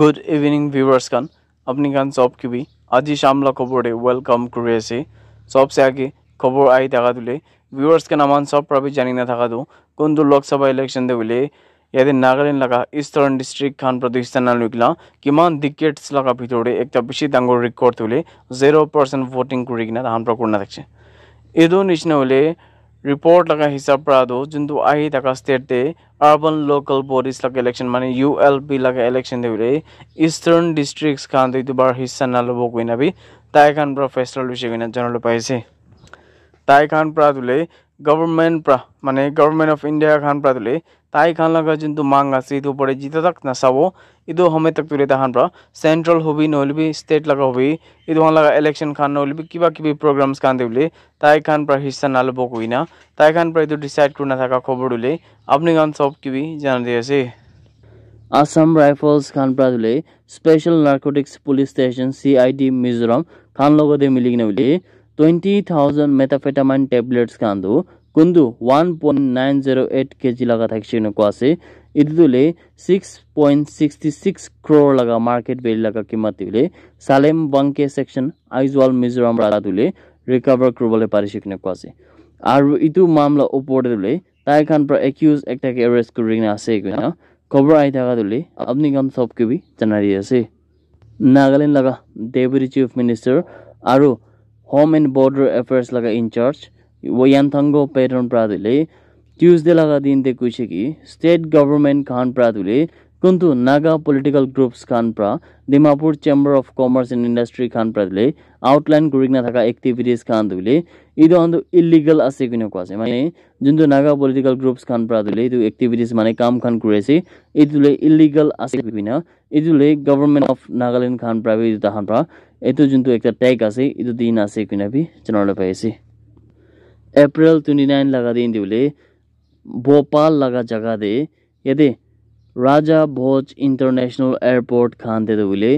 good evening viewers খান আপনি খান সব কিবি আজি শামলা খবরে ওয়েলকাম করে আছে সবসে আগে খবর আই থাকা দিলে ভিউয়ার্স খান আমার সব প্রাবি জানি না থাকা দো কোনটো লোকসভা ইলেকশন দেবিলে ইয়াতে নাগাল্যান্ড লাগা ইস্টার্ন ডিস্ট্রিক্ট খান প্রতিষ্ঠানলৈকলা কিমান ডিকেটস লাগা ভিতরে একটা বেশি ডাঙর রেকর্ড তুলে জিরো পার্সেন্ট ভোটিং কৰি কিনা তাহান প্ৰকৰণ থাকছে এইটো নিচিনা হ'লে ৰিপৰ্ট লগা হিচাপ পৰাটো যোনটো আহি থকা ষ্টেটে আৰ্বান লোকেল বডিজ লগা ইলেকশ্যন মানে ইউ এল পি লগা ইলেকশ্যন দিবলৈ ইষ্টাৰ্ণ ডিষ্ট্ৰিক্ট খান দুইটোবাৰ হিচা নালব কৈ নাভি তাইখান পৰা ফেচনেল হৈছে কৈ নাজানলৈ পাইছে তাইখান পৰা তোলে গভৰ্ণমেণ্ট পৰা মানে গভৰ্ণমেণ্ট অফ ইণ্ডিয়াখন পৰা তুলি তাইখন লগা যোনটো মাং আছে এইটো পৰে যেতিয়া তাক নাচাব এইটো সময় তাক তুলি তাহান পৰা চেণ্ট্ৰেল হবি নহ'লেবি ষ্টেট লগা হবি এইটোখন লগা ইলেকশ্যনখন নহ'লেবি কিবা কিবি প্ৰগ্ৰামছ কাৰণে বুলি তাইখন পৰা হিচা নাল'ব কইনা তাইখন পৰা এইটো ডিচাইড কৰি নাথাকা খবৰ দিলে আপুনি কাৰণ চব কিবি জানি দি আছে আসাম রাইফলস খান প্রাধুলে special narcotics police station C I D Mizoram খান লগতে মিলি কিনে বলি ಟ್ವೆಂಟಿ ಥೌಸಂಡ್ ಮೆಥಫೆಟಮೈನ್ ಟ್ಯಾಬ್ಲೆಟ್ಸ್ ಕಂದು ಕುಂದು one point nine zero eight K G ಲಗ ತಕ್ಷಣ ಕ್ವಾಸಿ ಇದುಲೆ six point sixty six crore ಲಗ ಮಾರ್ಕೆಟ್ ಬೆಲೆ ಲಗ ಕಿಮತಿಲೆ ಸಲೇಮ್ ಬಂಕೆ ಸೆಕ್ಷನ್ ಐಜ್ವಾಲ್ ಮಿಜೋರಾಮ್ ರಾಧುಲೆ ರಿಕವರ್ ಕರ್ಬಲೆ ಪರಿಶಿಕ್ಷಣ ಕ್ವಾಸಿ ಆರು ಇದು ಮಾಮಲ ಒಪ್ಪೋಡದಲ್ಲಿ ತಾಯಿ ಖಾನ್ ಪ್ರ ಎಕ್ಯೂಸ್ ಎಕ್ಟಾಗಿ ಎವರೆಸ್ಟ್ ಕುರಿಗಿನ ಆಸೆ ಖಬರ್ ಆಯ್ತಾಗದಲ್ಲಿ ಅಬ್ನಿಗಮ್ ಸಬ್ ಕಿವಿ ಚೆನ್ನಾಗಿ ಆಸೆ ನಾಗಾಲ್ಯಾಂಡ್ ಲಗ ದೇವರಿ ಚೀಫ್ ಮಿನಿಸ್ಟರ್ ಆರು होम एन्ड बोर्डर अफेयर्स लगा इन्चार्ज वो यान्थाङ्गो प्रादुले ट्युजडे लगा दिन ते कि स्टेट गभर्मेन्ट खान प्रादुले কিন্তু নাগা পলিটিকেল গ্রুপস খানপ্রা Dimapur chamber of commerce and industry খানপ্রালে আউটলাইন করিকনা থাকা অ্যাক্টিভিটিস খান দুলে ইদো অন্ধ ইলিগাল আছে কিনে কোয়াছে মানে যোনটো নাগা পলিটিকেল গ্রুপস খানপ্রা দুলে ইদো অ্যাক্টিভিটিস মানে কাম খান করেছে ইদুলে ইলিগাল আছে কিনা ইদুলে গভর্নমেন্ট অফ নাগাল্যান্ড খানপ্রা বি তাহানপ্রা এইটো যোনটো একটা ট্যাগ আছে ইদো দিন আছে কিনা বি জানালে পাইছে এপ্রিল টুৱেণ্টি নাইন লগা দিন দিবলৈ ভোপাল লগা জেগা দে ইয়াতে রাজা ভোজ ইন্টারন্যাশনাল এয়ারপোর্ট খান खान তেদুবিলে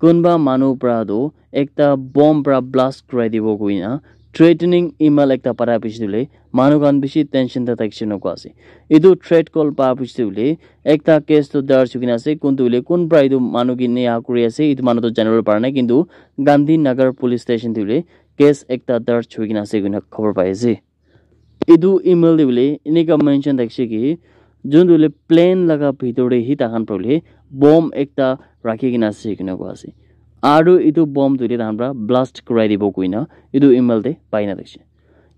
কোনবা মানু প্রাদো একটা বম প্রা ব্লাস্ট করাই দিব কুইনা থ্রেটনিং ইমেল একটা পাৰা দিলে মানু খান বেশি টেনশন তা থাকছে নকুৱা আছে এইটো থ্রেট কল পা পাৰা দিলে একটা কেস তো দেওয়ার কিনে আছে কিন্তু বলে কোন প্রায় পৰা মানু কি নেয়া কৰি আছে মানু তো জানিব পারে না কিন্তু গান্ধীনগর পুলিশ স্টেশন দিলে কেস একটা দাৰ্জ হৈ আছে কিনা খবর পাইছে আছে ইমেল দিবলৈ এনেকা মেনশন থাকিছে কি যোনটোলৈ প্লেন লগা ভিতৰতে সি তাহান পাৰিলে সেই বম একটা ৰাখি কিনে আছে সেইখিনি কোৱা আছে আৰু এইটো বমটোতে তাহান পৰা ব্লাষ্ট কৰাই দিব কইনা এইটো ইমেইলতে পাই নাথাকিছে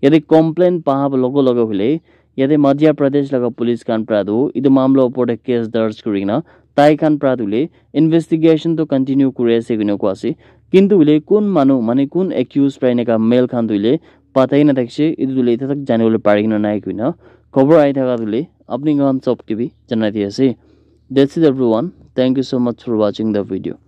ইয়াতে কমপ্লেইন পাহাব লগে লগে হ'লে ইয়াতে মধ্য প্ৰদেশ লগা পুলিচ খান পৰাটো এইটো মামলাৰ ওপৰতে কেছ দৰ্জ কৰি কিনে তাই খান পৰা তোলে ইনভেষ্টিগেশ্যনটো কণ্টিনিউ কৰি আছে কিনে কোৱা আছে কিন্তু বোলে কোন মানুহ মানে কোন একিউজ প্ৰায় এনেকুৱা মেল খান তুলিলে পাতাই নাথাকিছে এইটো তুলি এতিয়া জানিবলৈ পাৰি কিনে নাই কিনে খবৰ আহি থকা তুলি अपनी गांव सबके भी जाना दिया से this is everyone thank you so much for watching the video